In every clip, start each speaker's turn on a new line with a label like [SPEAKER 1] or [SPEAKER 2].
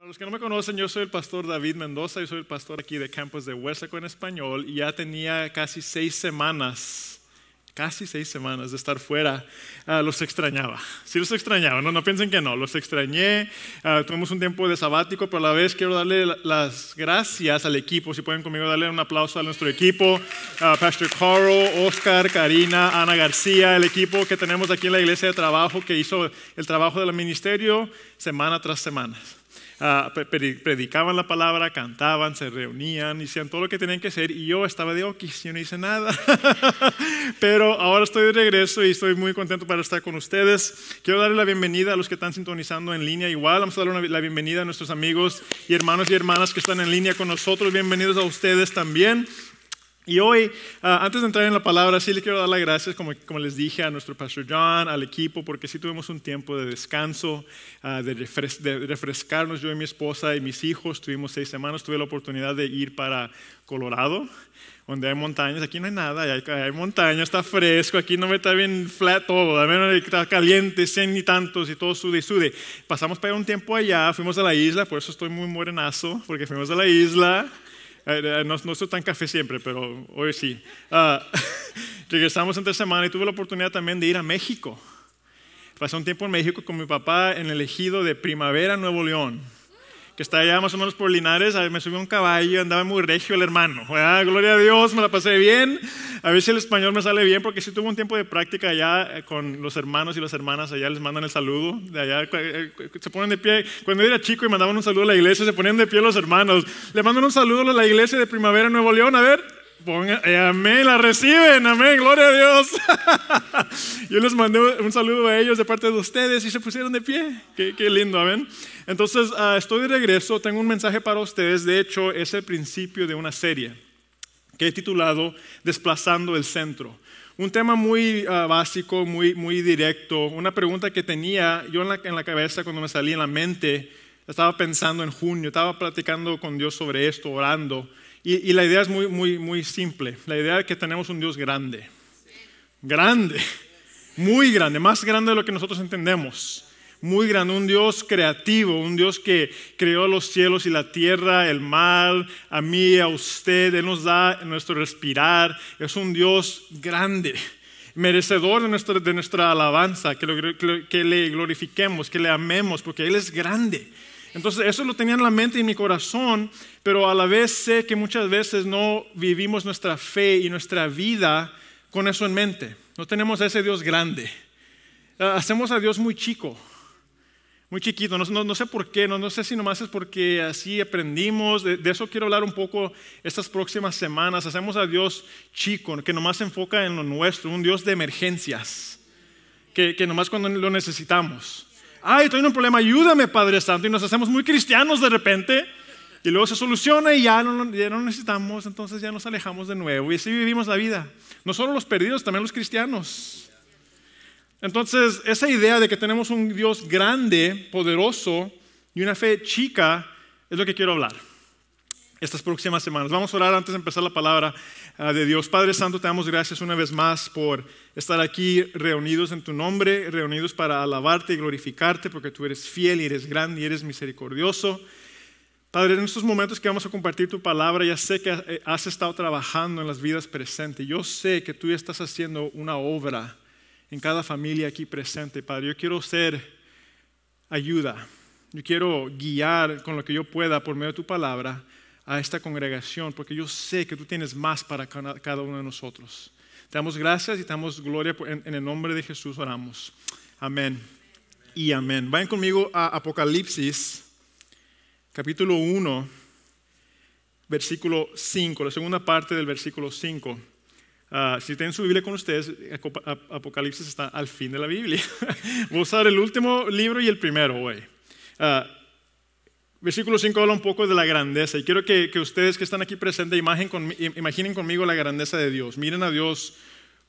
[SPEAKER 1] Para los que no me conocen, yo soy el pastor David Mendoza, yo soy el pastor aquí de Campus de Huesaco en español y ya tenía casi seis semanas, casi seis semanas de estar fuera. Ah, los extrañaba, sí los extrañaba, no, no piensen que no, los extrañé, ah, tuvimos un tiempo de sabático, pero a la vez quiero darle las gracias al equipo, si pueden conmigo darle un aplauso a nuestro equipo, ah, Pastor Carl, Oscar, Karina, Ana García, el equipo que tenemos aquí en la iglesia de trabajo que hizo el trabajo del ministerio semana tras semana. Ah, predicaban la palabra, cantaban, se reunían, hacían todo lo que tenían que hacer y yo estaba de, ok, yo no hice nada. Pero ahora estoy de regreso y estoy muy contento para estar con ustedes. Quiero darle la bienvenida a los que están sintonizando en línea. Igual vamos a darle la bienvenida a nuestros amigos y hermanos y hermanas que están en línea con nosotros. Bienvenidos a ustedes también. Y hoy, ah, antes de entrar en la palabra, sí le quiero dar las gracias, como, como, les dije, a nuestro pastor John, al equipo, porque sí tuvimos un tiempo de descanso, ah, de, refrescarnos yo y mi esposa y mis hijos. Tuvimos seis semanas, tuve la oportunidad de ir para Colorado, donde hay montañas. Aquí no hay nada, hay, hay montañas, está fresco, aquí no me está bien flat todo, menos está caliente, cien ni tantos y todo sude y sude. Pasamos para un tiempo allá, fuimos a la isla, por eso estoy muy morenazo, porque fuimos a la isla. No, no tan café siempre, pero hoy sí. Ah, regresamos entre semana y tuve la oportunidad también de ir a México. Pasé un tiempo en México con mi papá en el ejido de Primavera, Nuevo León que está allá más o menos por Linares, me subí un caballo, andaba muy regio el hermano. Ah, gloria a Dios, me la pasé bien. A ver si el español me sale bien, porque sí tuve un tiempo de práctica allá eh, con los hermanos y las hermanas, allá les mandan el saludo. De allá eh, eh, se ponen de pie. Cuando yo era chico y mandaban un saludo a la iglesia, se ponían de pie los hermanos. Le mandan un saludo a la iglesia de Primavera en Nuevo León, a ver. Eh, amén, la reciben, amén, gloria a Dios. Yo les mandé un saludo a ellos de parte de ustedes y se pusieron de pie. Qué, lindo, amén. Entonces, ah, estoy de regreso, tengo un mensaje para ustedes. De hecho, es el principio de una serie que he titulado Desplazando el Centro. Un tema muy ah, básico, muy, muy directo, una pregunta que tenía yo en la, en la cabeza cuando me salí en la mente, estaba pensando en junio, estaba platicando con Dios sobre esto, orando. Y, la idea es muy, muy, muy simple. La idea es que tenemos un Dios grande. Grande. Muy grande. Más grande de lo que nosotros entendemos. Muy grande. Un Dios creativo. Un Dios que creó los cielos y la tierra, el mar, a mí, a usted. Él nos da nuestro respirar. Es un Dios grande. Merecedor de nuestra, de nuestra alabanza. Que, que le glorifiquemos, que le amemos. Porque Él es grande. Entonces eso lo tenía en la mente y en mi corazón, pero a la vez sé que muchas veces no vivimos nuestra fe y nuestra vida con eso en mente. No tenemos a ese Dios grande. Ah, hacemos a Dios muy chico, muy chiquito. No, sé por qué, no, sé si nomás es porque así aprendimos. De, eso quiero hablar un poco estas próximas semanas. Hacemos a Dios chico, que nomás se enfoca en lo nuestro, un Dios de emergencias, que, que nomás cuando lo necesitamos ay, tengo un problema, ayúdame Padre Santo, y nos hacemos muy cristianos de repente, y luego se soluciona y ya no, ya no necesitamos, entonces ya nos alejamos de nuevo, y así vivimos la vida. No solo los perdidos, también los cristianos. Entonces, esa idea de que tenemos un Dios grande, poderoso, y una fe chica, es lo que quiero hablar estas próximas semanas. Vamos a orar antes de empezar la palabra. Ah, de Dios. Padre Santo, te damos gracias una vez más por estar aquí reunidos en tu nombre, reunidos para alabarte y glorificarte, porque tú eres fiel y eres grande y eres misericordioso. Padre, en estos momentos que vamos a compartir tu palabra, ya sé que eh, has estado trabajando en las vidas presentes. Yo sé que tú estás haciendo una obra en cada familia aquí presente, Padre. Yo quiero ser ayuda. Yo quiero guiar con lo que yo pueda por medio de tu palabra a esta congregación, porque yo sé que tú tienes más para cada uno de nosotros. Te damos gracias y te damos gloria en, el nombre de Jesús oramos. Amén y amén. Vayan conmigo a Apocalipsis, capítulo 1, versículo 5, la segunda parte del versículo 5. Ah, si tienen su Biblia con ustedes, Apocalipsis está al fin de la Biblia. Voy a usar el último libro y el primero hoy. Ah, Versículo 5 habla un poco de la grandeza y quiero que, ustedes que están aquí presentes imaginen conmigo la grandeza de Dios. Miren a Dios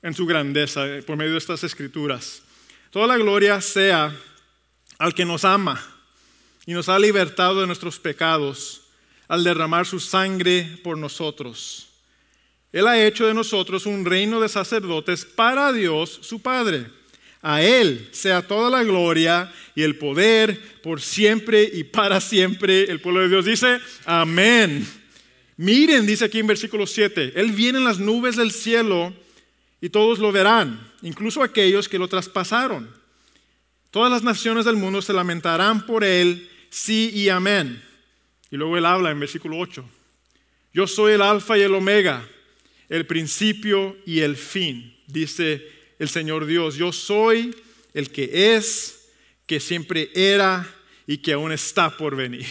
[SPEAKER 1] en su grandeza eh, por medio de estas escrituras. Toda la gloria sea al que nos ama y nos ha libertado de nuestros pecados al derramar su sangre por nosotros. Él ha hecho de nosotros un reino de sacerdotes para Dios su Padre. A Él sea toda la gloria y el poder por siempre y para siempre. El pueblo de Dios dice, amén. Miren, dice aquí en versículo 7, Él viene en las nubes del cielo y todos lo verán, incluso aquellos que lo traspasaron. Todas las naciones del mundo se lamentarán por Él, sí y amén. Y luego Él habla en versículo 8, yo soy el alfa y el omega, el principio y el fin, dice el Señor Dios. Yo soy el que es, que siempre era y que aún está por venir.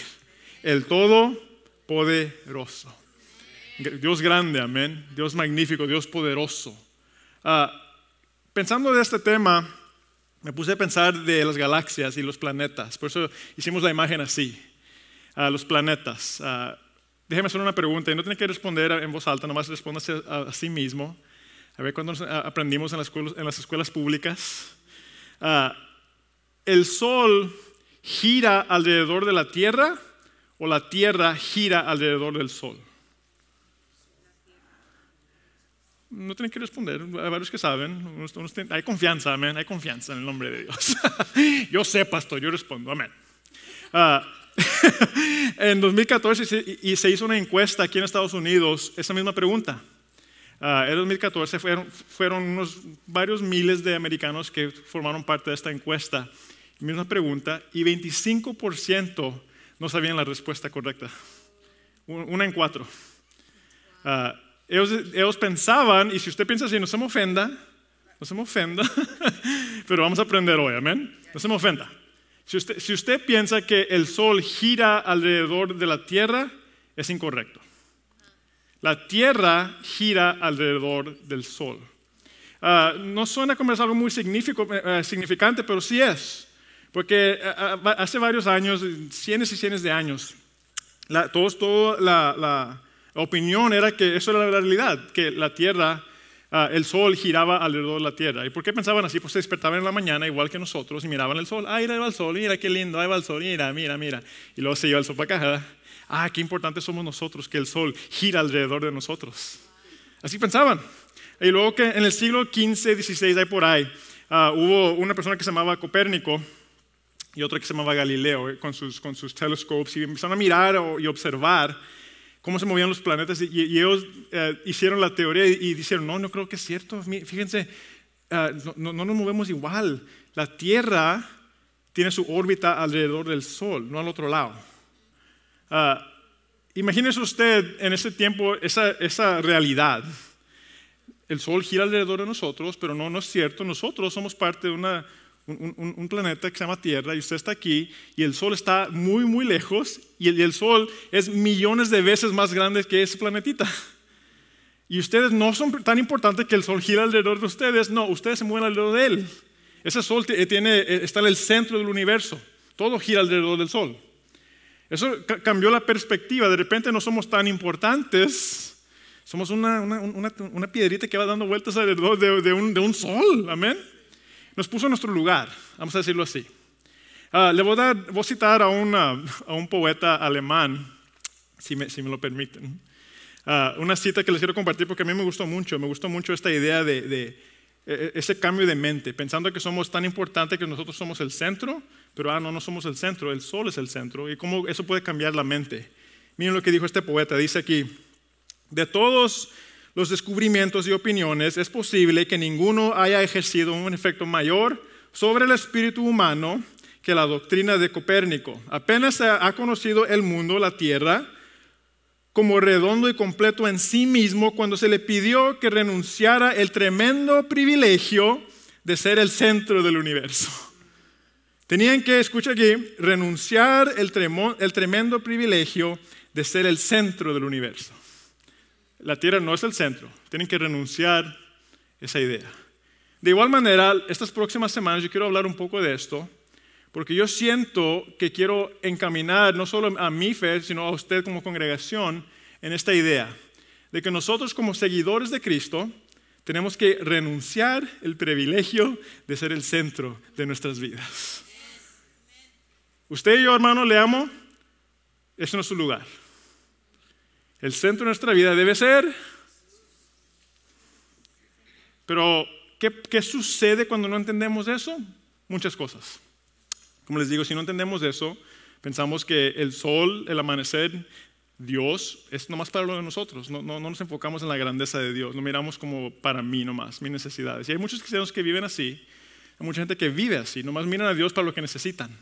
[SPEAKER 1] El Todopoderoso. Dios grande, amén. Dios magnífico, Dios poderoso. Ah, pensando de este tema, me puse a pensar de las galaxias y los planetas. Por eso hicimos la imagen así, A los planetas. Ah, déjeme hacer una pregunta y no tiene que responder en voz alta, nomás responda a sí mismo a ver ¿cuándo ah, aprendimos en las escuelas, en las escuelas públicas, ah, el sol gira alrededor de la tierra o la tierra gira alrededor del sol. No tienen que responder, hay varios que saben, hay confianza, amén, hay confianza en el nombre de Dios. yo sé, pastor, yo respondo, amén. Ah, en 2014 y se hizo una encuesta aquí en Estados Unidos, esa misma pregunta. Ah, en 2014 fueron, unos varios miles de americanos que formaron parte de esta encuesta. Misma pregunta, y 25% no sabían la respuesta correcta. Una en cuatro. Ah, ellos, pensaban, y si usted piensa así, no se me ofenda, no se me ofenda, pero vamos a aprender hoy, amén. No se me ofenda. Si usted, si usted piensa que el sol gira alrededor de la tierra, es incorrecto. La Tierra gira alrededor del Sol. Ah, no suena como algo muy eh, eh, significante, pero sí es. Porque eh, ah, hace varios años, cientos y cientos de años, la, todos, toda la, opinión era que eso era la realidad, que la Tierra, ah, el Sol giraba alrededor de la Tierra. ¿Y por qué pensaban así? Pues se despertaban en la mañana igual que nosotros y miraban el Sol. Ah, ahí va el Sol, mira qué lindo, ahí va el Sol, mira, mira, mira. Y luego se iba el Sol para acá ah, qué importante somos nosotros, que el sol gira alrededor de nosotros. Así pensaban. Y luego que en el siglo XV, XVI, ahí por ahí, ah, hubo una persona que se llamaba Copérnico y otra que se llamaba Galileo, eh, con sus, con telescopes, y empezaron a mirar y observar cómo se movían los planetas, y, ellos eh, hicieron la teoría y, dijeron, no, no creo que es cierto, fíjense, ah, no nos movemos igual, la Tierra tiene su órbita alrededor del Sol, no al otro lado. Ah, imagínese usted en ese tiempo esa, realidad. El sol gira alrededor de nosotros, pero no, no es cierto. Nosotros somos parte de un, planeta que se llama Tierra y usted está aquí y el Sol está muy, muy lejos y el, Sol es millones de veces más grande que ese planetita. Y ustedes no son tan importantes que el Sol gira alrededor de ustedes, no, ustedes se mueven alrededor de él. Ese Sol eh, eh, está en el centro del universo, todo gira alrededor del Sol. Eso cambió la perspectiva. De repente no somos tan importantes. Somos una, piedrita que va dando vueltas alrededor de, un, de, sol. Amén. Nos puso en nuestro lugar. Vamos a decirlo así. Ah, le voy a, a citar ah, a, un poeta alemán, si me, lo permiten. Ah, una cita que les quiero compartir porque a mí me gustó mucho. Me gustó mucho esta idea de, de e, e, ese cambio de mente, pensando que somos tan importantes que nosotros somos el centro pero ah, no, no somos el centro, el sol es el centro. ¿Y cómo eso puede cambiar la mente? Miren lo que dijo este poeta, dice aquí, de todos los descubrimientos y opiniones es posible que ninguno haya ejercido un efecto mayor sobre el espíritu humano que la doctrina de Copérnico. Apenas se ha conocido el mundo, la Tierra, como redondo y completo en sí mismo cuando se le pidió que renunciara el tremendo privilegio de ser el centro del universo. Tenían que, escucha aquí, renunciar el, tremendo privilegio de ser el centro del universo. La Tierra no es el centro. Tienen que renunciar esa idea. De igual manera, estas próximas semanas yo quiero hablar un poco de esto, porque yo siento que quiero encaminar no solo a mi fe, sino a usted como congregación en esta idea de que nosotros como seguidores de Cristo tenemos que renunciar el privilegio de ser el centro de nuestras vidas. Usted y yo, hermano, le amo. Ese no es su lugar. El centro de nuestra vida debe ser. Pero, ¿qué, sucede cuando no entendemos eso? Muchas cosas. Como les digo, si no entendemos eso, pensamos que el sol, el amanecer, Dios, es nomás para lo de nosotros. No, no nos enfocamos en la grandeza de Dios. No miramos como para mí nomás, mis necesidades. Y hay muchos cristianos que viven así. Hay mucha gente que vive así. Nomás miran a Dios para lo que necesitan.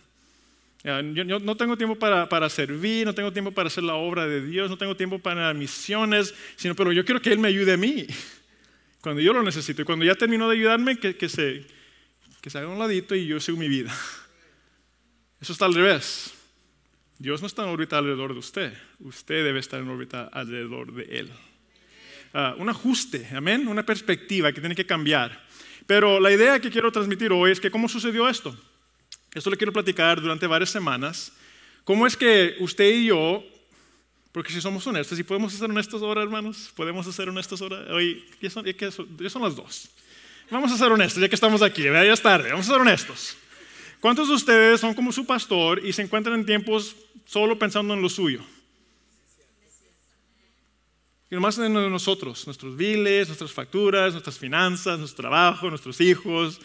[SPEAKER 1] Yo, no tengo tiempo para, servir, no tengo tiempo para hacer la obra de Dios, no tengo tiempo para misiones, sino, pero yo quiero que Él me ayude a mí cuando yo lo necesito. Y cuando ya termino de ayudarme, que, se, que se haga un ladito y yo sigo mi vida. Eso está al revés. Dios no está en órbita alrededor de usted. Usted debe estar en órbita alrededor de Él. Ah, un ajuste, amén, una perspectiva que tiene que cambiar. Pero la idea que quiero transmitir hoy es que cómo sucedió esto. Esto le quiero platicar durante varias semanas. ¿Cómo es que usted y yo, porque si somos honestos, y podemos ser honestos ahora, hermanos, podemos ser honestos ahora, hoy, ya son, son las dos. Vamos a ser honestos, ya que estamos aquí, ya es tarde, vamos a ser honestos. ¿Cuántos de ustedes son como su pastor y se encuentran en tiempos solo pensando en lo suyo? Y nomás en nosotros, nuestros biles, nuestras facturas, nuestras finanzas, nuestro trabajo, nuestros hijos,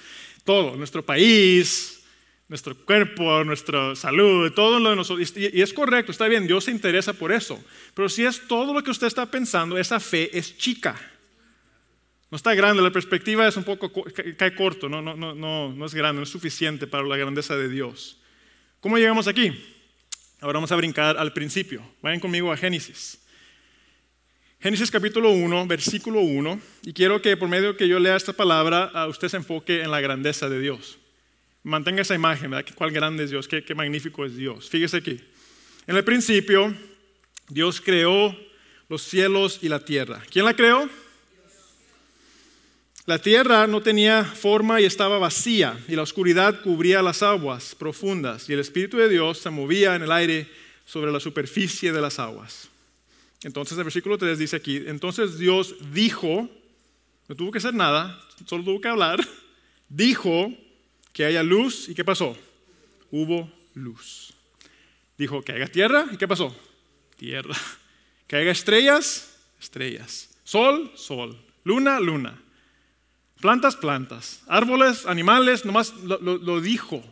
[SPEAKER 1] todo, nuestro país, nuestro cuerpo, nuestra salud, todo lo de nosotros. Y es correcto, está bien, Dios se interesa por eso. Pero si es todo lo que usted está pensando, esa fe es chica. No está grande, la perspectiva es un poco, cae corto, no, no, no, no es grande, no es suficiente para la grandeza de Dios. ¿Cómo llegamos aquí? Ahora vamos a brincar al principio. Vayan conmigo a Génesis. Génesis capítulo 1, versículo 1. Y quiero que por medio que yo lea esta palabra, ah, usted se enfoque en la grandeza de Dios. Mantenga esa imagen, ¿verdad? Cuál grande es Dios, qué, magnífico es Dios. Fíjese aquí. En el principio, Dios creó los cielos y la tierra. ¿Quién la creó? La tierra no tenía forma y estaba vacía, y la oscuridad cubría las aguas profundas, y el Espíritu de Dios se movía en el aire sobre la superficie de las aguas. Entonces el versículo 3 dice aquí, entonces Dios dijo, no tuvo que hacer nada, solo tuvo que hablar, dijo, que haya luz. ¿Y qué pasó? Hubo luz. Dijo que haya tierra. ¿Y qué pasó? Tierra. Que haya estrellas, estrellas. Sol, sol. Luna, luna. Plantas, plantas. Árboles, animales. Nomás lo, lo, dijo.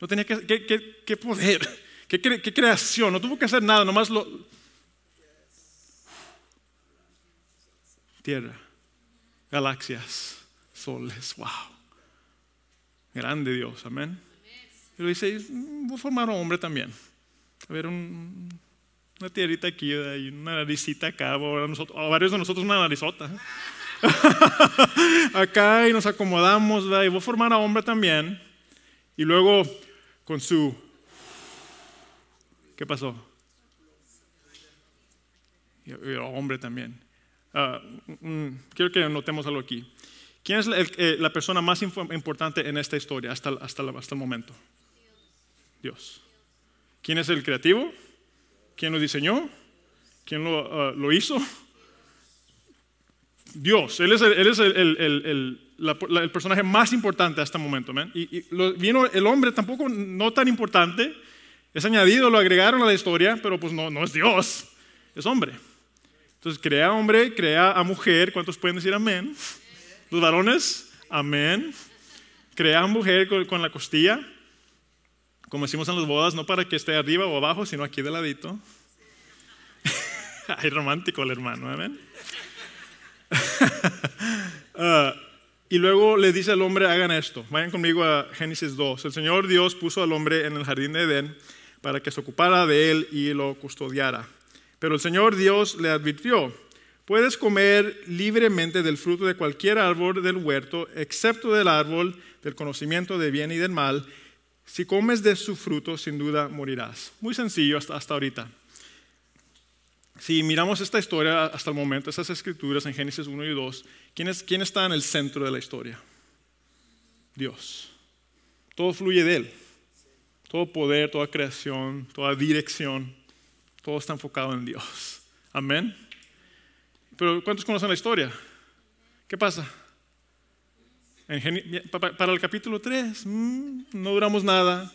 [SPEAKER 1] No tenía que, ¿Qué poder. ¿Qué, ¿Qué, creación? No tuvo que hacer nada. Nomás lo... Tierra. Galaxias. Soles. Wow. Grande Dios, amén. Pero dice, mm, voy a formar un hombre también. A ver, una tierrita aquí una naricita acá, a, nosotros, a varios de nosotros una narizota. ¿eh? acá y nos acomodamos, y voy a formar a hombre también. Y luego con su... ¿Qué pasó? Y, hombre también. Ah, mm, mm, quiero que notemos algo aquí. ¿Quién es la, eh, persona más importante en esta historia hasta, hasta, hasta el momento? Dios. ¿Quién es el creativo? ¿Quién lo diseñó? ¿Quién lo, ah, lo hizo? Dios. Él es el, el, el, el, personaje más importante hasta el momento. Y, vino el hombre tampoco no tan importante. Es añadido, lo agregaron a la historia, pero pues no, no es Dios, es hombre. Entonces crea hombre, crea a mujer. ¿Cuántos pueden decir amén? Los varones, amén. Crean mujer con, la costilla, como decimos en las bodas, no para que esté arriba o abajo, sino aquí de ladito. Ay, romántico el hermano, amén. Ah, y luego le dice al hombre, hagan esto. Vayan conmigo a Génesis 2. El Señor Dios puso al hombre en el jardín de Edén para que se ocupara de él y lo custodiara. Pero el Señor Dios le advirtió, Puedes comer libremente del fruto de cualquier árbol del huerto, excepto del árbol del conocimiento de bien y del mal. Si comes de su fruto, sin duda morirás. Muy sencillo hasta, ahorita. Si miramos esta historia hasta el momento, esas escrituras en Génesis 1 y 2, ¿quién, quién está en el centro de la historia? Dios. Todo fluye de Él. Todo poder, toda creación, toda dirección, todo está enfocado en Dios. Amén. Pero ¿cuántos conocen la historia? ¿Qué pasa? para el capítulo 3 mm, no duramos nada,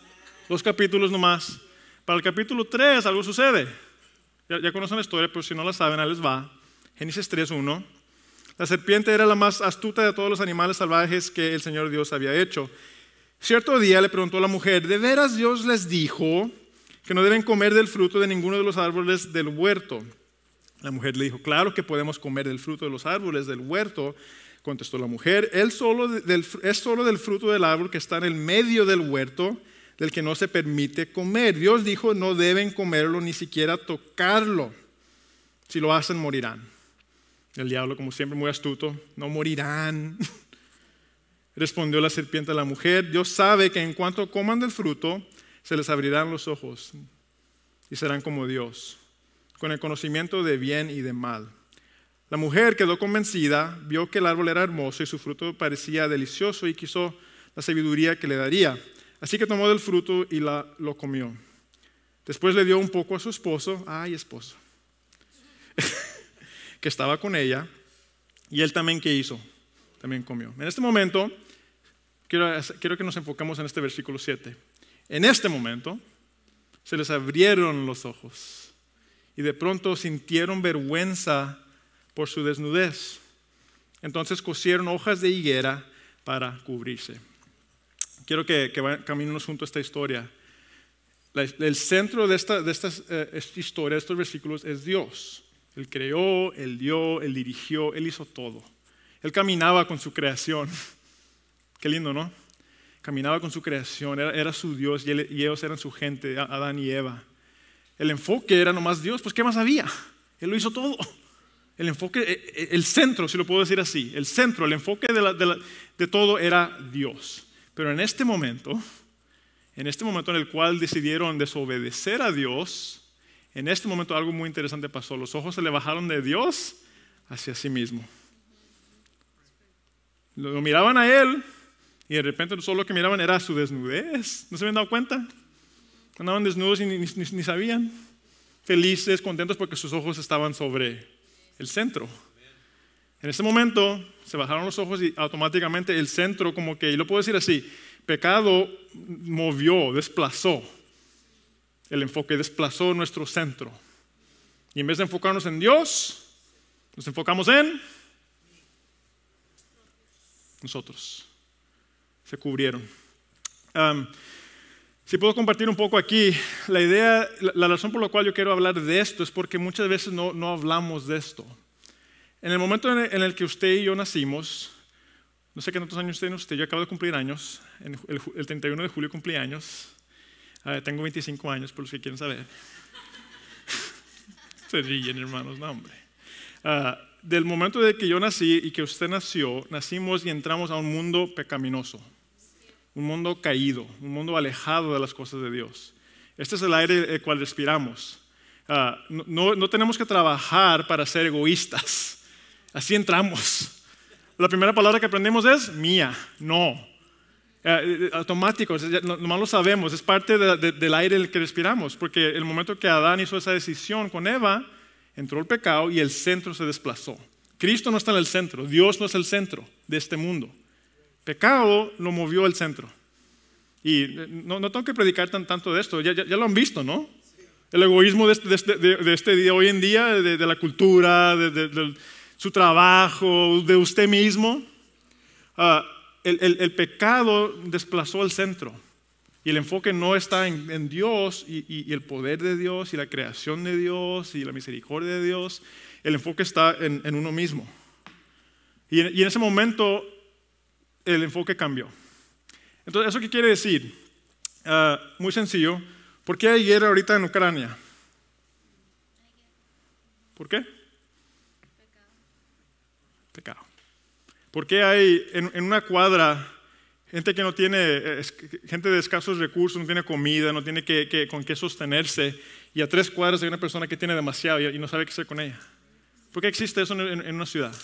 [SPEAKER 1] dos capítulos nomás. Para el capítulo 3 algo sucede. Ya, conocen la historia, pero si no la saben, ahí les va. Génesis 1. La serpiente era la más astuta de todos los animales salvajes que el Señor Dios había hecho. Cierto día le preguntó a la mujer, ¿de veras Dios les dijo que no deben comer del fruto de ninguno de los árboles del huerto? La mujer le dijo, claro que podemos comer del fruto de los árboles del huerto. Contestó la mujer, Él solo es solo del fruto del árbol que está en el medio del huerto, del que no se permite comer. Dios dijo, no deben comerlo, ni siquiera tocarlo. Si lo hacen, morirán. El diablo, como siempre, muy astuto, no morirán. Respondió la serpiente a la mujer, Dios sabe que en cuanto coman del fruto, se les abrirán los ojos y serán como Dios con el conocimiento de bien y de mal. La mujer quedó convencida, vio que el árbol era hermoso y su fruto parecía delicioso y quiso la sabiduría que le daría. Así que tomó del fruto y lo comió. Después le dio un poco a su esposo, ay esposo, que estaba con ella, y él también qué hizo, también comió. En este momento, quiero, quiero que nos enfocamos en este versículo 7. En este momento se les abrieron los ojos y de pronto sintieron vergüenza por su desnudez. Entonces cosieron hojas de higuera para cubrirse. Quiero que, que caminemos junto a esta historia. el centro de eh, esta, historia, de estos versículos, es Dios. Él creó, Él dio, Él dirigió, Él hizo todo. Él caminaba con su creación. Qué lindo, ¿no? Caminaba con su creación, era, su Dios y ellos eran su gente, Adán y Eva. El enfoque era nomás Dios, pues ¿qué más había? Él lo hizo todo. El enfoque, eh, eh, el centro, si lo puedo decir así, el centro, el enfoque de, todo era Dios. Pero en este momento, en este momento en el cual decidieron desobedecer a Dios, en este momento algo muy interesante pasó. Los ojos se le bajaron de Dios hacia sí mismo. Lo miraban a Él y de repente solo lo que miraban era su desnudez. ¿No se habían dado cuenta? Andaban desnudos y ni, sabían. Felices, contentos porque sus ojos estaban sobre el centro. En ese momento se bajaron los ojos y automáticamente el centro, como que, y lo puedo decir así, pecado movió, desplazó. El enfoque desplazó nuestro centro. Y en vez de enfocarnos en Dios, nos enfocamos en nosotros. Se cubrieron. Si puedo compartir un poco aquí, la idea, la razón por la cual yo quiero hablar de esto es porque muchas veces no, hablamos de esto. En el momento en el que usted y yo nacimos, no sé qué tantos años tiene usted, yo acabo de cumplir años, el, 31 de julio cumplí años, tengo 25 años por los que quieren saber. Se ríen hermanos, no hombre. Ah, del momento de que yo nací y que usted nació, nacimos y entramos a un mundo pecaminoso un mundo caído, un mundo alejado de las cosas de Dios. Este es el aire el cual respiramos. Ah, no, tenemos que trabajar para ser egoístas. Así entramos. La primera palabra que aprendemos es mía, no. Ah, eh, eh, automático, nomás lo sabemos, es parte del aire el que respiramos, porque el momento que Adán hizo esa decisión con Eva, entró el pecado y el centro se desplazó. Cristo no está en el centro, Dios no es el centro de este mundo. Pecado lo movió al centro. Y eh, no, tengo que predicar tan, tanto de esto, ya, lo han visto, ¿no? El egoísmo de este, este, este día, hoy en día, de, la cultura, de, su trabajo, de usted mismo. Ah, el, pecado desplazó el centro. Y el enfoque no está en, Dios y, el poder de Dios y la creación de Dios y la misericordia de Dios. El enfoque está en, uno mismo. Y y en ese momento el enfoque cambió. Entonces, ¿eso qué quiere decir? Ah, muy sencillo. ¿Por qué hay guerra ahorita en Ucrania? ¿Por qué? Pecado. ¿Por qué hay en, una cuadra gente que no tiene, eh, gente de escasos recursos, no tiene comida, no tiene con qué sostenerse, y a tres cuadras hay una persona que tiene demasiado y, no sabe qué hacer con ella? ¿Por qué existe eso en una ciudad?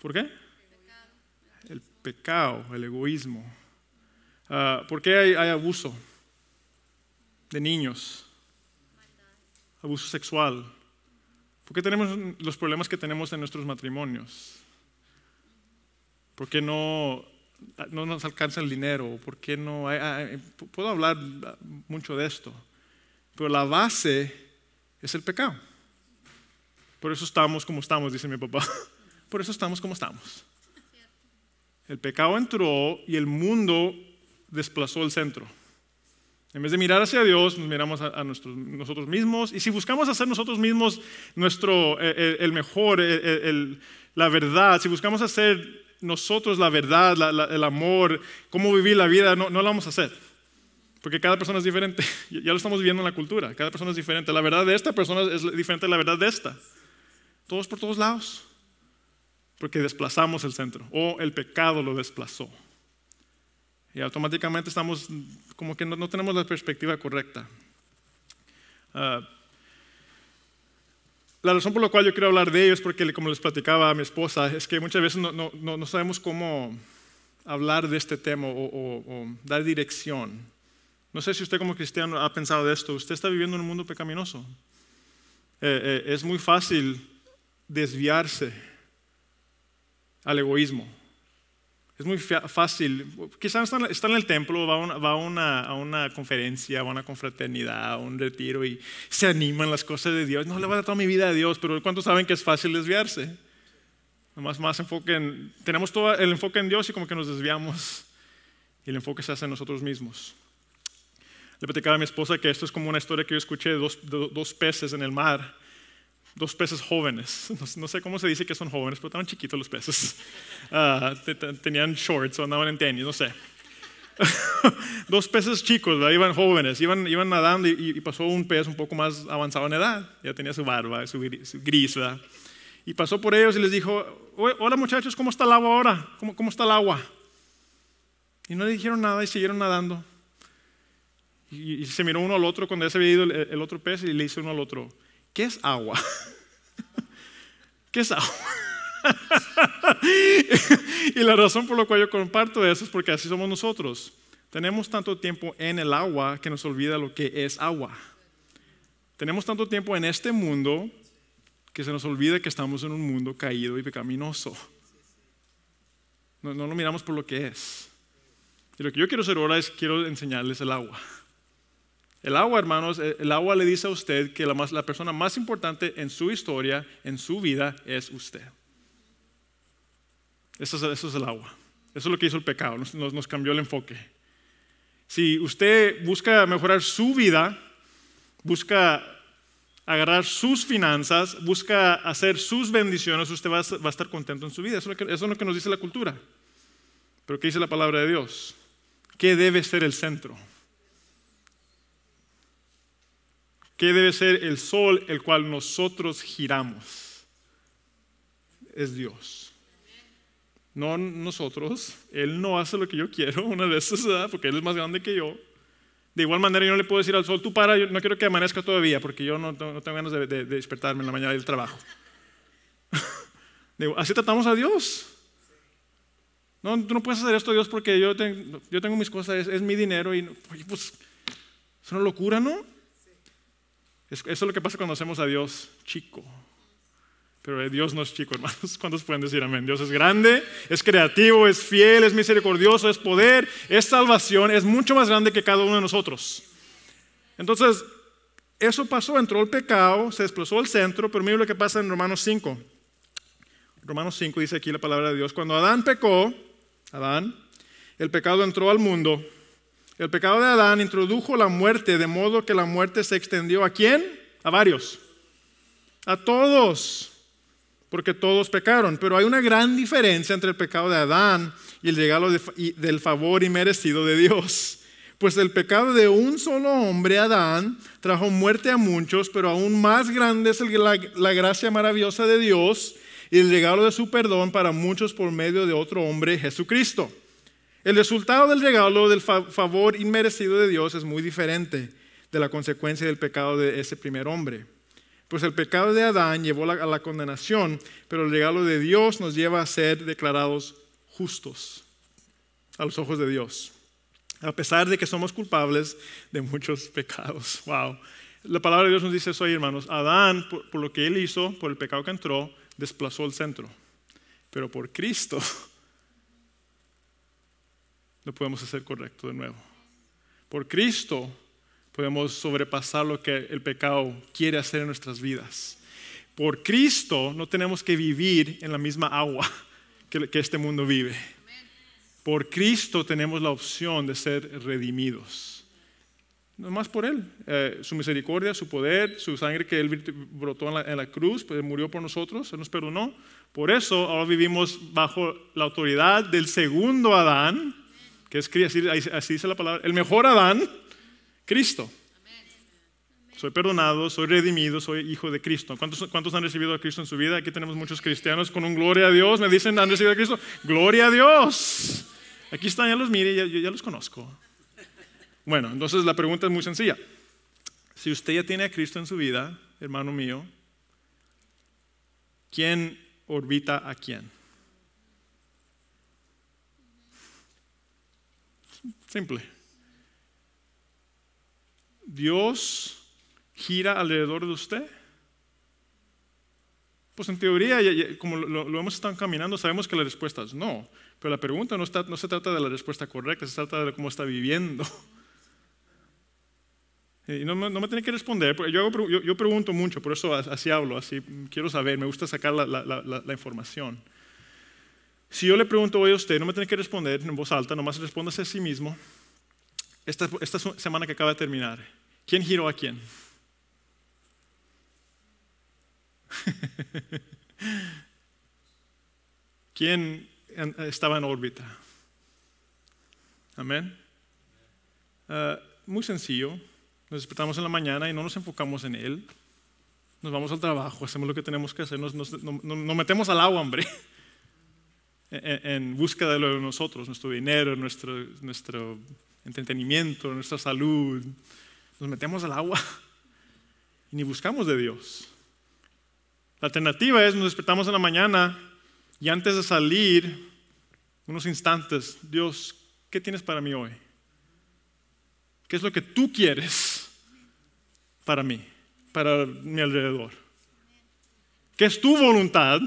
[SPEAKER 1] ¿Por qué? el pecado, el egoísmo. Ah, ¿Por qué hay, abuso de niños? Abuso sexual. ¿Por qué tenemos los problemas que tenemos en nuestros matrimonios? ¿Por qué no nos alcanza el dinero, por qué no... puedo hablar mucho de esto, pero la base es el pecado. Por eso estamos como estamos, dice mi papá. Por eso estamos como estamos. El pecado entró y el mundo desplazó el centro. En vez de mirar hacia Dios, nos miramos a, nosotros mismos. Y si buscamos hacer nosotros mismos nuestro, eh, eh, el, mejor, eh, la verdad, si buscamos hacer nosotros la verdad, el amor, cómo vivir la vida, no, lo vamos a hacer. Porque cada persona es diferente. Ya lo estamos viendo en la cultura. Cada persona es diferente. La verdad de esta persona es diferente a la verdad de esta. Todos por todos lados porque desplazamos el centro o el pecado lo desplazó. Y automáticamente estamos como que no, no tenemos la perspectiva correcta. Ah, la razón por la cual yo quiero hablar de ello es porque, como les platicaba a mi esposa, es que muchas veces no, no, no sabemos cómo hablar de este tema o, dar dirección. No sé si usted como cristiano ha pensado de esto. Usted está viviendo en un mundo pecaminoso. Eh, eh, es muy fácil desviarse al egoísmo. Es muy fácil. Quizás está, en el templo, va, a una, una, conferencia, va a una confraternidad, a un retiro y se animan las cosas de Dios. No le voy a dar toda mi vida a Dios, pero ¿cuántos saben que es fácil desviarse? Nomás más enfoque en, tenemos todo el enfoque en Dios y como que nos desviamos y el enfoque se hace en nosotros mismos. Le platicaba a mi esposa que esto es como una historia que yo escuché dos, de dos peces en el mar dos peces jóvenes. No, sé cómo se dice que son jóvenes, pero estaban chiquitos los peces. Ah, tenían shorts o andaban en tenis, no sé. dos peces chicos, iban jóvenes, iban, iban nadando y, pasó un pez un poco más avanzado en edad. Ya tenía su barba, su, gris, Y pasó por ellos y les dijo, hola muchachos, ¿cómo está el agua ahora? ¿Cómo, cómo está el agua? Y no le dijeron nada y siguieron nadando. Y, se miró uno al otro cuando ya se había ido el otro pez y le hizo uno al otro, ¿Qué es agua? ¿Qué es agua? y la razón por la cual yo comparto eso es porque así somos nosotros. Tenemos tanto tiempo en el agua que nos olvida lo que es agua. Tenemos tanto tiempo en este mundo que se nos olvida que estamos en un mundo caído y pecaminoso. No, no lo miramos por lo que es. Y lo que yo quiero hacer ahora es quiero enseñarles el agua. El agua, hermanos, eh, el agua le dice a usted que la, persona más importante en su historia, en su vida, es usted. Eso es, el agua. Eso es lo que hizo el pecado, nos, nos cambió el enfoque. Si usted busca mejorar su vida, busca agarrar sus finanzas, busca hacer sus bendiciones, usted va a, estar contento en su vida. Eso es, lo que, nos dice la cultura. Pero ¿qué dice la palabra de Dios? ¿Qué debe ser el centro? que debe ser el sol el cual nosotros giramos. Es Dios. No nosotros. Él no hace lo que yo quiero, una vez, porque Él es más grande que yo. De igual manera, yo no le puedo decir al sol, tú para, yo no quiero que amanezca todavía, porque yo no, tengo ganas de, despertarme en la mañana del trabajo. así tratamos a Dios. No, tú no puedes hacer esto, Dios, porque yo, tengo, yo tengo mis cosas, es, mi dinero y pues es una locura, ¿no? Eso es lo que pasa cuando hacemos a Dios chico. Pero eh, Dios no es chico, hermanos. ¿Cuántos pueden decir amén? Dios es grande, es creativo, es fiel, es misericordioso, es poder, es salvación, es mucho más grande que cada uno de nosotros. Entonces, eso pasó, entró el pecado, se desplazó el centro, pero mire lo que pasa en Romanos 5. Romanos 5 dice aquí la palabra de Dios, cuando Adán pecó, Adán, el pecado entró al mundo el pecado de Adán introdujo la muerte, de modo que la muerte se extendió a quién? A varios. A todos. Porque todos pecaron. Pero hay una gran diferencia entre el pecado de Adán y el regalo del favor y merecido de Dios. Pues el pecado de un solo hombre, Adán, trajo muerte a muchos, pero aún más grande es la gracia maravillosa de Dios y el regalo de su perdón para muchos por medio de otro hombre, Jesucristo. El resultado del regalo del favor inmerecido de Dios es muy diferente de la consecuencia del pecado de ese primer hombre. Pues el pecado de Adán llevó a la condenación, pero el regalo de Dios nos lleva a ser declarados justos a los ojos de Dios, a pesar de que somos culpables de muchos pecados. Wow. La palabra de Dios nos dice eso hermanos. Adán, por lo que él hizo, por el pecado que entró, desplazó el centro. Pero por Cristo, lo podemos hacer correcto de nuevo. Por Cristo podemos sobrepasar lo que el pecado quiere hacer en nuestras vidas. Por Cristo no tenemos que vivir en la misma agua que, este mundo vive. Por Cristo tenemos la opción de ser redimidos. No más por Él. Eh, su misericordia, su poder, su sangre que Él brotó en la, en la cruz, pues murió por nosotros, Él nos perdonó. Por eso ahora vivimos bajo la autoridad del segundo Adán, que es, así dice la palabra, el mejor Adán, Cristo. Soy perdonado, soy redimido, soy hijo de Cristo. ¿Cuántos, han recibido a Cristo en su vida? Aquí tenemos muchos cristianos con un gloria a Dios. Me dicen, ¿han recibido a Cristo? Gloria a Dios. Aquí están, ya los mire, ya, ya los conozco. Bueno, entonces la pregunta es muy sencilla. Si usted ya tiene a Cristo en su vida, hermano mío, ¿quién orbita a quién? Simple. Dios gira alrededor de usted. Pues en teoría, como lo, hemos estado caminando, sabemos que la respuesta es no. Pero la pregunta no, está, no se trata de la respuesta correcta, se trata de cómo está viviendo. Y no, me tiene que responder, yo, pregunto mucho, por eso así hablo, así quiero saber, me gusta sacar la información. Si yo le pregunto hoy a usted, no me tiene que responder en voz alta, nomás responda a sí mismo. Esta, esta semana que acaba de terminar, ¿quién giró a quién? ¿Quién estaba en órbita? Amén. Ah, muy sencillo. Nos despertamos en la mañana y no nos enfocamos en Él. Nos vamos al trabajo, hacemos lo que tenemos que hacer, nos, metemos al agua, hombre. en, búsqueda de nosotros, nuestro dinero, nuestro, nuestro entretenimiento, nuestra salud. Nos metemos al agua y ni buscamos de Dios. La alternativa es nos despertamos en la mañana y antes de salir, unos instantes, Dios, ¿qué tienes para mí hoy? ¿Qué es lo que tú quieres para mí, para mi alrededor? ¿Qué es tu voluntad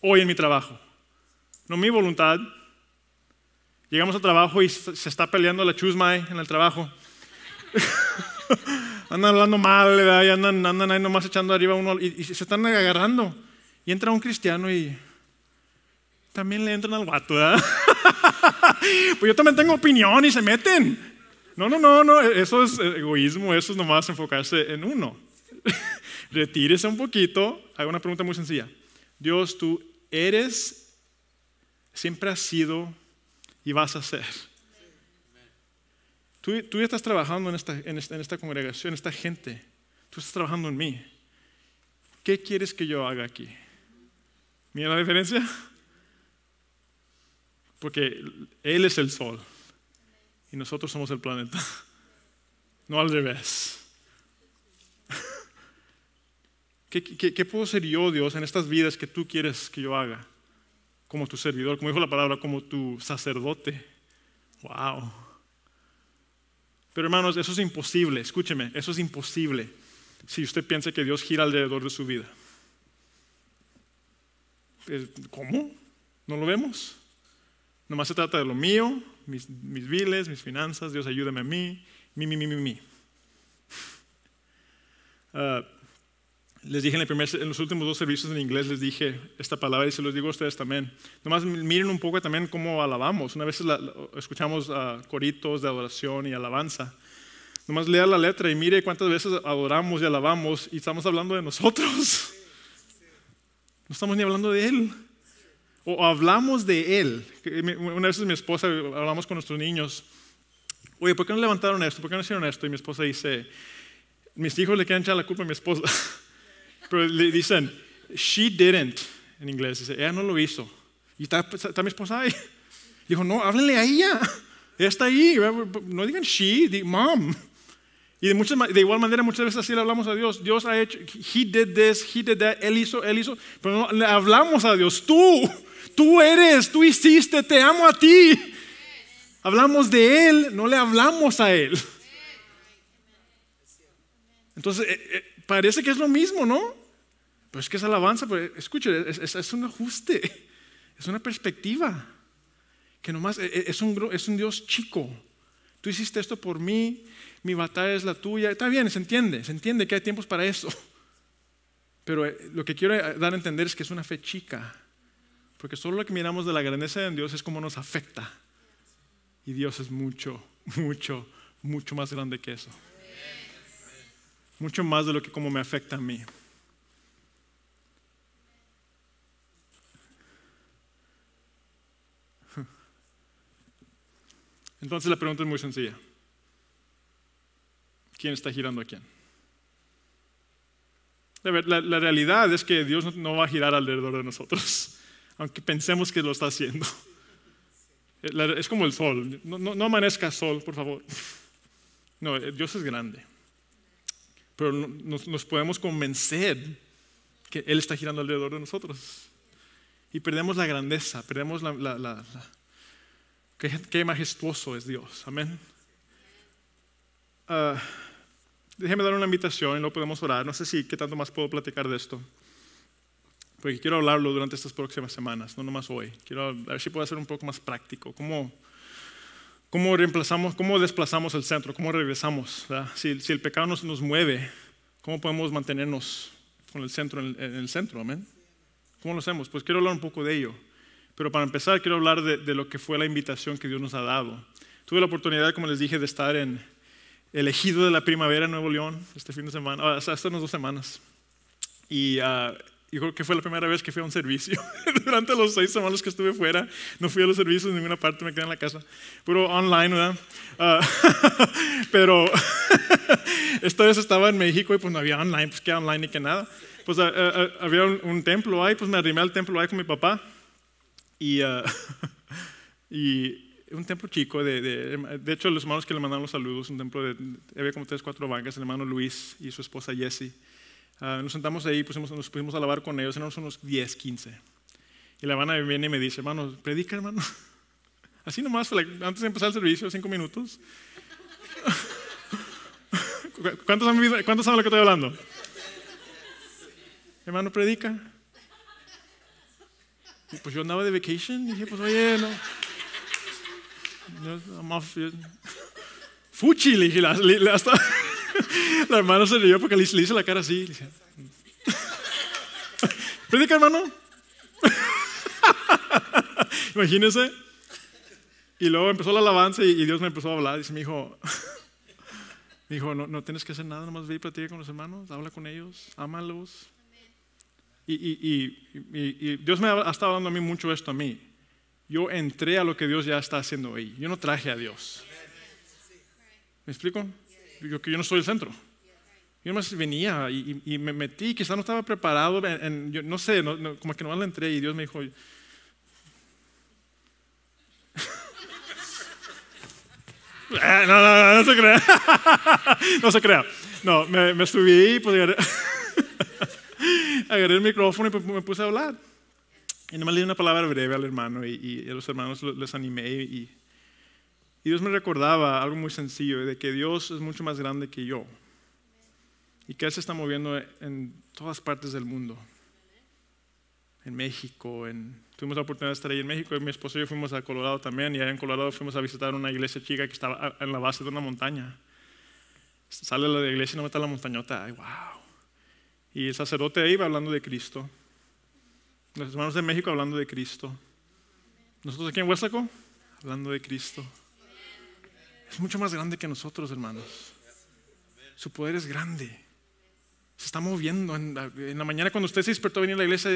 [SPEAKER 1] hoy en mi trabajo? no mi voluntad. Llegamos al trabajo y se está peleando la chusma ahí en el trabajo. andan hablando mal, andan, ahí nomás echando arriba uno y, se están agarrando. Y entra un cristiano y también le entran al guato, ¿verdad? pues yo también tengo opinión y se meten. No, no, no, no, eso es egoísmo, eso es nomás enfocarse en uno. Retírese un poquito, hago una pregunta muy sencilla. Dios, tú eres siempre has sido y vas a ser. Tú, ya estás trabajando en esta, congregación, en esta gente. Tú estás trabajando en mí. ¿Qué quieres que yo haga aquí? ¿Mira la diferencia? Porque Él es el sol y nosotros somos el planeta. No al revés. ¿Qué, qué puedo ser yo, Dios, en estas vidas que tú quieres que yo haga? como tu servidor, como dijo la palabra, como tu sacerdote. Wow. Pero hermanos, eso es imposible, escúcheme, eso es imposible si usted piensa que Dios gira alrededor de su vida. Eh, ¿Cómo? ¿No lo vemos? Nomás se trata de lo mío, mis, mis viles, mis finanzas, Dios ayúdame a mí, mi, mi, mi, mi, mi. Ah, les dije en, los últimos dos servicios en inglés, les dije esta palabra y se los digo a ustedes también. Nomás miren un poco también cómo alabamos. Una vez escuchamos coritos de adoración y alabanza. Nomás lea la letra y mire cuántas veces adoramos y alabamos y estamos hablando de nosotros. No estamos ni hablando de Él. O hablamos de Él. Una vez mi esposa, hablamos con nuestros niños. Oye, ¿por qué no levantaron esto? ¿Por qué no hicieron esto? Y mi esposa dice, mis hijos le quieren echar la culpa a mi esposa. Pero le dicen, she didn't, en inglés, dice, ella no lo hizo. ¿Y está, está mi esposa ahí? Dijo, no, háblenle a ella. Ella está ahí. No digan she, mom. Y de, muchas, de igual manera muchas veces así le hablamos a Dios. Dios ha hecho, he did this, he did that, él hizo, él hizo. Pero no, le hablamos a Dios, tú, tú eres, tú hiciste, te amo a ti. Hablamos de Él, no le hablamos a Él. Entonces, eh, eh, Parece que es lo mismo, ¿no? Pero es que pues, es alabanza, pero escuche, es, es un ajuste, es una perspectiva. Que nomás e, e, es un, es un Dios chico. Tú hiciste esto por mí, mi batalla es la tuya. Está bien, se entiende, se entiende que hay tiempos para eso. Pero eh, lo que quiero eh, dar a entender es que es una fe chica. Porque solo lo que miramos de la grandeza de Dios es cómo nos afecta. Y Dios es mucho, mucho, mucho más grande que eso mucho más de lo que como me afecta a mí. Entonces la pregunta es muy sencilla. ¿Quién está girando a quién? La, la realidad es que Dios no va a girar alrededor de nosotros, aunque pensemos que lo está haciendo. Es como el sol. No, no, no amanezca sol, por favor. No, eh, Dios es grande pero nos, podemos convencer que Él está girando alrededor de nosotros. Y perdemos la grandeza, perdemos la... qué, majestuoso es Dios, amén. Uh, déjeme dar una invitación y luego podemos orar. No sé si qué tanto más puedo platicar de esto. Porque quiero hablarlo durante estas próximas semanas, no nomás hoy. Quiero a ver si puedo ser un poco más práctico. ¿Cómo, ¿Cómo reemplazamos, cómo desplazamos el centro? ¿Cómo regresamos? Si, el pecado nos, nos, mueve, ¿cómo podemos mantenernos con el centro en el, centro? Amén. ¿Cómo lo hacemos? Pues quiero hablar un poco de ello. Pero para empezar, quiero hablar de, lo que fue la invitación que Dios nos ha dado. Tuve la oportunidad, como les dije, de estar en el ejido de la primavera en Nuevo León este fin de semana, o sea, estas dos semanas. Y ah, yo creo que fue la primera vez que fui a un servicio. Durante los seis semanas que estuve fuera, no fui a los servicios en ninguna parte, me quedé en la casa. Puro online, ¿verdad? Ah, pero esta vez estaba en México y pues no había online, pues que online ni que nada. Pues había un, templo ahí, pues me arrimé al templo ahí con mi papá. Y, ah, y un templo chico, de, de, de, hecho los hermanos que le mandaban los saludos, un templo de, había como tres, cuatro bancas, el hermano Luis y su esposa Jessie. Ah, nos sentamos ahí, pusimos, nos pusimos a lavar con ellos, eran unos 10, 15. Y la hermana viene y me dice, hermano, predica, hermano. Así nomás, antes de empezar el servicio, cinco minutos. ¿Cuántos, ¿Cuántos saben lo que estoy hablando? Hermano, predica. Y pues yo andaba de vacation y dije, pues oye, no. I'm Fuchi, le dije, hasta... La hermana se rió porque le hice la cara así. Predica, hermano. Imagínense. Y luego empezó la alabanza y Dios me empezó a hablar. Dice, mi hijo, me dijo, no, no, tienes que hacer nada, nomás ve y platica con los hermanos, habla con ellos, ámalos. Y, y, Dios me ha estado dando a mí mucho esto a mí. Yo entré a lo que Dios ya está haciendo ahí. Yo no traje a Dios. ¿Me explico? yo, yo no soy el centro. Yo nomás venía y, me metí, Quizá no estaba preparado, no sé, como que nomás le entré y Dios me dijo, ah, no, no, no, se crea. no se crea. No, me, subí y pues, agarré, el micrófono y pues, me puse a hablar. Y nomás leí una palabra breve al hermano y, y a los hermanos les animé y, y Dios me recordaba algo muy sencillo, de que Dios es mucho más grande que yo y que Él se está moviendo en todas partes del mundo. En México, tuvimos la oportunidad de estar ahí en México, y mi esposo y yo fuimos a Colorado también, y allá en Colorado fuimos a visitar una iglesia chica que estaba en la base de una montaña. Sale la iglesia y no mete la montañota, ¡ay, wow! Y el sacerdote ahí hablando de Cristo. Los hermanos de México hablando de Cristo. Nosotros aquí en Huesaco, hablando de Cristo. Es mucho más grande que nosotros, hermanos. Su poder es grande. Se está moviendo. En la, mañana cuando usted se despertó a venir a la iglesia,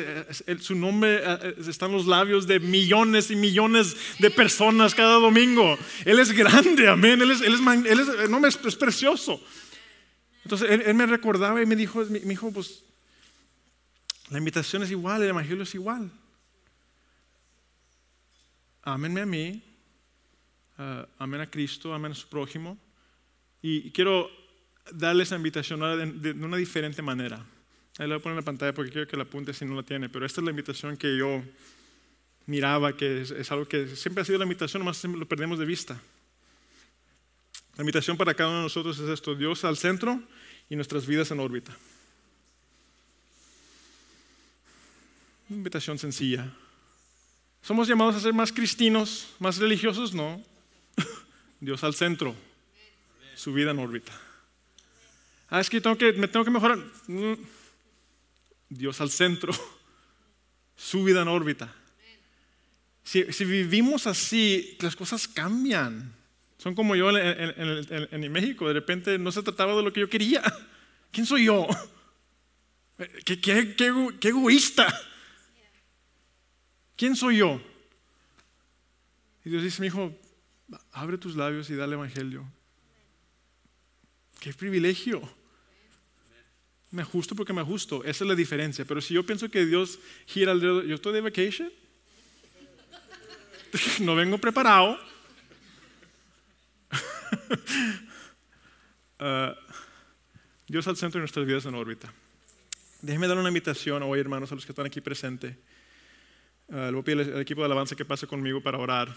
[SPEAKER 1] eh, su nombre eh, eh, está en los labios de millones y millones de personas cada domingo. Él es grande, amén. Él es, él es, precioso. Entonces él, me recordaba y me dijo, mi, pues la invitación es igual, el evangelio es igual. me a mí Amén a Cristo, amén a su prójimo. Y quiero darles la invitación de, una diferente manera. Ahí la voy a poner en la pantalla porque quiero que la apunte si no la tiene, pero esta es la invitación que yo miraba, que es, algo que siempre ha sido la invitación, nomás lo perdemos de vista. La invitación para cada uno de nosotros es esto, Dios al centro y nuestras vidas en órbita. Una invitación sencilla. ¿Somos llamados a ser más cristinos, más religiosos? No. Dios al centro, su vida en órbita. Ah, es que, tengo que me tengo que mejorar. Mm. Dios al centro, su vida en órbita. Si, vivimos así, las cosas cambian. Son como yo en, México, de repente no se trataba de lo que yo quería. ¿Quién soy yo? ¿Qué, qué, qué egoísta? ¿Quién soy yo? Y Dios dice, mi hijo, Abre tus labios y da el Evangelio. ¡Qué privilegio! Me ajusto porque me ajusto. Esa es la diferencia. Pero si yo pienso que Dios gira el dedo, yo estoy de vacation. No vengo preparado. Uh, Dios al centro de nuestras vidas en órbita. Déjenme dar una invitación hoy, hermanos, a los que están aquí presentes. Uh, le voy al equipo de alabanza que pase conmigo para orar.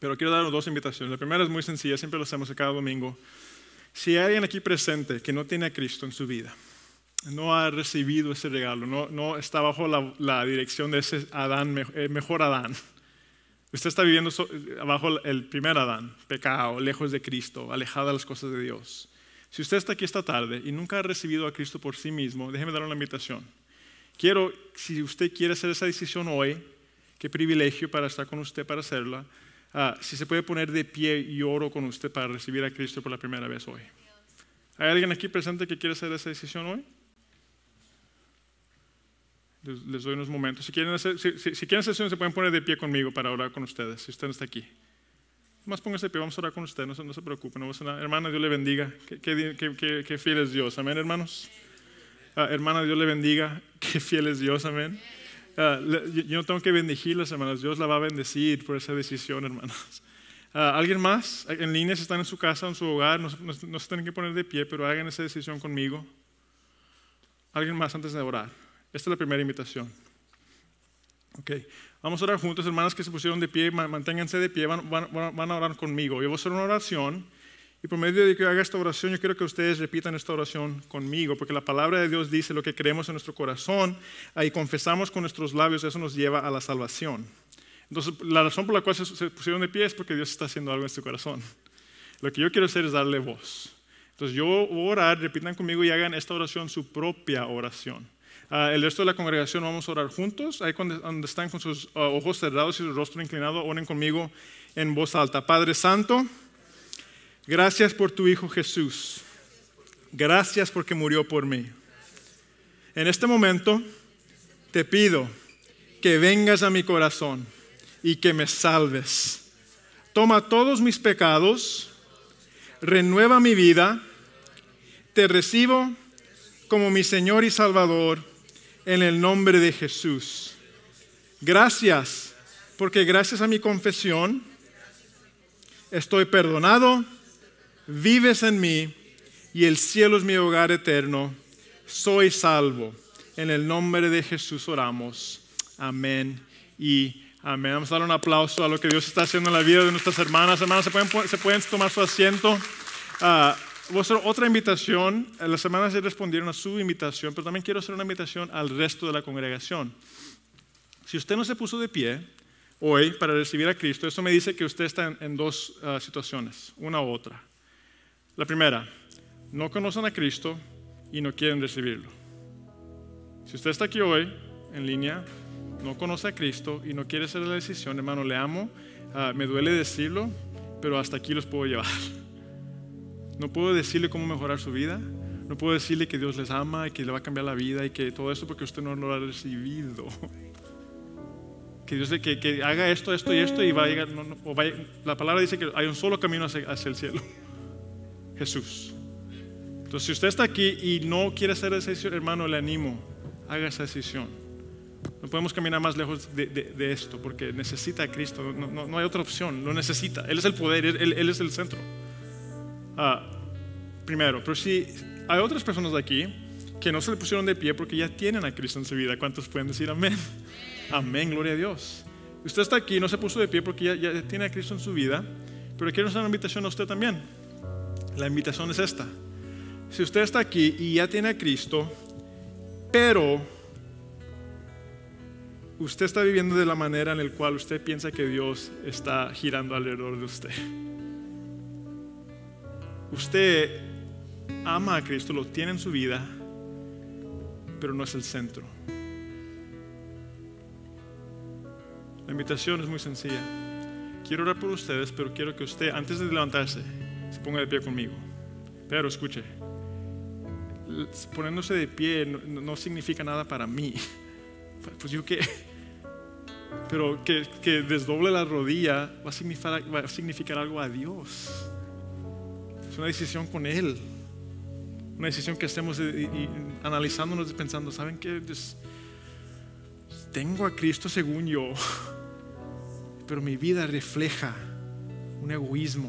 [SPEAKER 1] Pero quiero dar dos invitaciones. La primera es muy sencilla, siempre lo hacemos cada domingo. Si hay alguien aquí presente que no tiene a Cristo en su vida, no ha recibido ese regalo, no, está bajo la, dirección de ese Adán, eh, mejor Adán. Usted está viviendo bajo el primer Adán, pecado, lejos de Cristo, alejada de las cosas de Dios. Si usted está aquí esta tarde y nunca ha recibido a Cristo por sí mismo, déjeme dar una invitación. Quiero, si usted quiere hacer esa decisión hoy, qué privilegio para estar con usted para hacerla Ah, si se puede poner de pie y oro con usted para recibir a Cristo por la primera vez hoy. ¿Hay alguien aquí presente que quiere hacer esa decisión hoy? Les, doy unos momentos. Si quieren, hacer, si, si, quieren hacer se pueden poner de pie conmigo para orar con ustedes, si usted no está aquí. Más póngase de pie, vamos a orar con usted, no, se preocupen ah, Hermana, Dios le bendiga. Qué, fiel es Dios, amén, hermanos. hermana, Dios le bendiga. Qué fiel es Dios, amén. Ah, yo no tengo que las hermanas. Dios la va a bendecir por esa decisión, hermanas. Ah, ¿Alguien más? En línea, si están en su casa, en su hogar, no, se tienen que poner de pie, pero hagan esa decisión conmigo. ¿Alguien más antes de orar? Esta es la primera invitación. Ok, vamos a orar juntos, hermanas que se pusieron de pie, manténganse de pie, van, van a orar conmigo. Yo voy a hacer una oración y por medio de que haga esta oración, yo quiero que ustedes repitan esta oración conmigo, porque la palabra de Dios dice lo que creemos en nuestro corazón y confesamos con nuestros labios, eso nos lleva a la salvación. Entonces, la razón por la cual se pusieron de pie es porque Dios está haciendo algo en su corazón. Lo que yo quiero hacer es darle voz. Entonces, yo voy a orar, repitan conmigo y hagan esta oración su propia oración. Ah, el resto de la congregación vamos a orar juntos. Ahí donde están con sus ah, ojos cerrados y su rostro inclinado, oren conmigo en voz alta. Padre Santo. Gracias por tu Hijo Jesús. Gracias porque murió por mí. En este momento te pido que vengas a mi corazón y que me salves. Toma todos mis pecados, renueva mi vida, te recibo como mi Señor y Salvador en el nombre de Jesús. Gracias, porque gracias a mi confesión estoy perdonado vives en mí y el cielo es mi hogar eterno. Soy salvo. En el nombre de Jesús oramos. Amén y amén. Vamos a dar un aplauso a lo que Dios está haciendo en la vida de nuestras hermanas. Hermanas, ¿se pueden, tomar su asiento? Ah, otra invitación. Eh, las hermanas ya respondieron a su invitación, pero también quiero hacer una invitación al resto de la congregación. Si usted no se puso de pie hoy para recibir a Cristo, eso me dice que usted está en, dos ah, situaciones, una u otra. La primera, no conocen a Cristo y no quieren recibirlo. Si usted está aquí hoy, en línea, no conoce a Cristo y no quiere hacer la decisión, hermano, le amo, ah, me duele decirlo, pero hasta aquí los puedo llevar. No puedo decirle cómo mejorar su vida, no puedo decirle que Dios les ama y que le va a cambiar la vida y que todo eso porque usted no lo ha recibido. Que Dios que, que haga esto, esto y esto y va la palabra dice que hay un solo camino hacia el cielo. Jesús. Entonces, si usted está aquí y no quiere hacer esa decisión, hermano, le animo, haga esa decisión. No podemos caminar más lejos de, esto, porque necesita a Cristo, no, hay otra opción, lo necesita. Él es el poder, Él, es el centro. Ah, primero, pero si hay otras personas de aquí que no se le pusieron de pie porque ya tienen a Cristo en su vida, ¿cuántos pueden decir amén? Amén, gloria a Dios. Usted está aquí, no se puso de pie porque ya, ya tiene a Cristo en su vida, pero quiero hacer una invitación a usted también la invitación es esta. Si usted está aquí y ya tiene a Cristo, pero usted está viviendo de la manera en la cual usted piensa que Dios está girando alrededor de usted. Usted ama a Cristo, lo tiene en su vida, pero no es el centro. La invitación es muy sencilla. Quiero orar por ustedes, pero quiero que usted, antes de levantarse, se ponga de pie conmigo. Pero escuche, poniéndose de pie no, significa nada para mí. Pues, pues yo qué. Pero que, que desdoble la rodilla va a, significar, algo a Dios. Es una decisión con Él. Una decisión que estemos analizándonos y pensando, ¿saben qué? Pues, tengo a Cristo según yo, pero mi vida refleja un egoísmo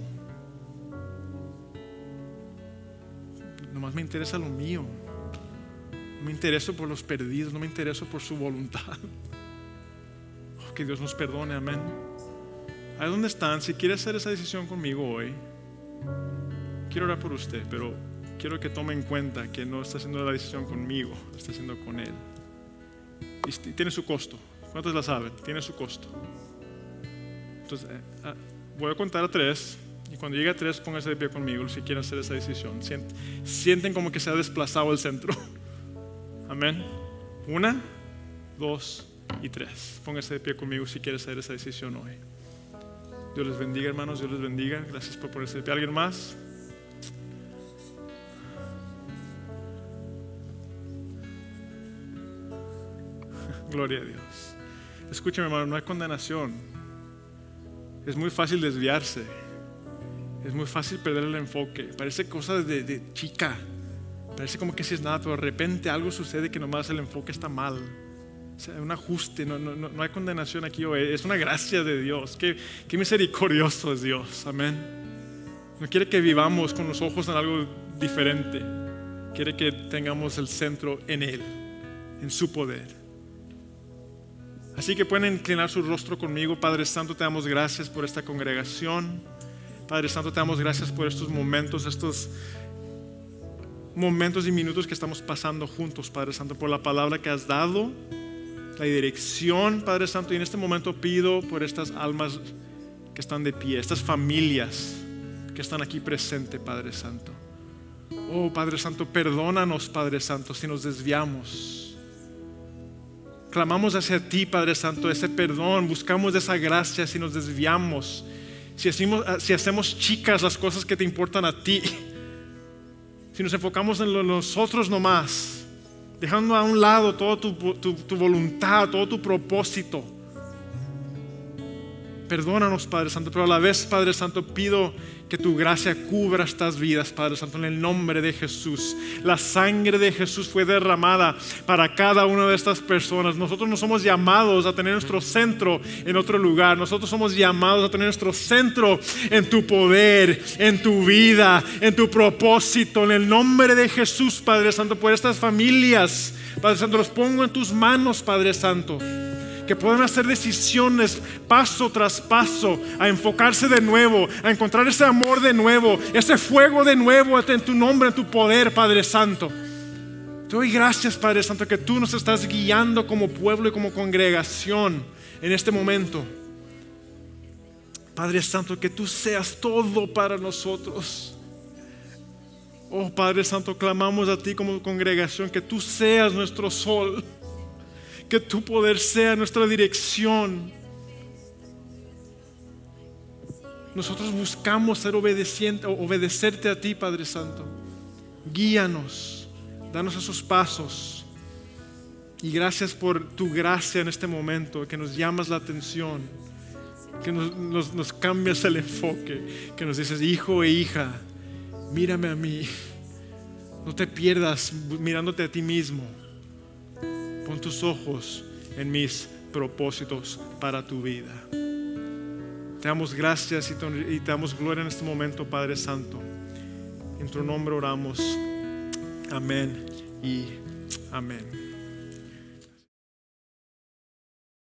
[SPEAKER 1] más me interesa lo mío. No me intereso por los perdidos, no me intereso por su voluntad. Oh, que Dios nos perdone, amén. Ahí donde están, si quiere hacer esa decisión conmigo hoy, quiero orar por usted, pero quiero que tome en cuenta que no está haciendo la decisión conmigo, está haciendo con Él. Y tiene su costo. ¿Cuántos la saben? Tiene su costo. Entonces, eh, ah, voy a contar a tres y cuando llegue a tres, póngase de pie conmigo si quieren hacer esa decisión. Sienten, como que se ha desplazado el centro. Amén. Una, dos y tres. Póngase de pie conmigo si quieren hacer esa decisión hoy. Dios les bendiga, hermanos. Dios les bendiga. Gracias por ponerse de pie. ¿Alguien más? Gloria a Dios. Escúcheme, hermano, no hay condenación. Es muy fácil desviarse. Es muy fácil perder el enfoque. Parece cosa de, chica. Parece como que si es nada, pero de repente algo sucede que nomás el enfoque está mal. O sea, un ajuste, no, hay condenación aquí hoy. Es una gracia de Dios. qué misericordioso es Dios. Amén. No quiere que vivamos con los ojos en algo diferente. Quiere que tengamos el centro en Él, en su poder. Así que pueden inclinar su rostro conmigo. Padre Santo, te damos gracias por esta congregación. Padre Santo, te damos gracias por estos momentos, estos momentos y minutos que estamos pasando juntos, Padre Santo, por la palabra que has dado, la dirección, Padre Santo. Y en este momento pido por estas almas que están de pie, estas familias que están aquí presente, Padre Santo. Oh, Padre Santo, perdónanos, Padre Santo, si nos desviamos. Clamamos hacia ti, Padre Santo, ese perdón, buscamos esa gracia si nos desviamos Ah, si hacemos, chicas las cosas que te importan a ti, si nos enfocamos en nosotros nomás, dejando a un lado toda tu voluntad, todo tu propósito, Perdónanos, Padre Santo, pero a la vez, Padre Santo, pido que tu gracia cubra estas vidas, Padre Santo, en el nombre de Jesús. La sangre de Jesús fue derramada para cada una de estas personas. Nosotros no somos llamados a tener nuestro centro en otro lugar. Nosotros somos llamados a tener nuestro centro en tu poder, en tu vida, en tu propósito. En el nombre de Jesús, Padre Santo, por estas familias, Padre Santo, los pongo en tus manos, Padre Santo que puedan hacer decisiones paso tras paso, a enfocarse de nuevo, a encontrar ese amor de nuevo, ese fuego de nuevo en tu nombre, en tu poder, Padre Santo. Te doy gracias, Padre Santo, que tú nos estás guiando como pueblo y como congregación en este momento. Padre Santo, que tú seas todo para nosotros. Oh Padre Santo, clamamos a ti como congregación, que tú seas nuestro sol que tu poder sea nuestra dirección. Nosotros buscamos ser obedeciente, obedecerte a ti, Padre Santo. Guíanos, danos esos pasos. Y gracias por tu gracia en este momento, que nos llamas la atención, que nos, nos cambias el enfoque, que nos dices, hijo e hija, mírame a mí. No te pierdas mirándote a ti mismo. Con tus ojos en mis propósitos para tu vida. Te damos gracias y te damos gloria en este momento, Padre Santo. En tu nombre oramos. Amén y amén.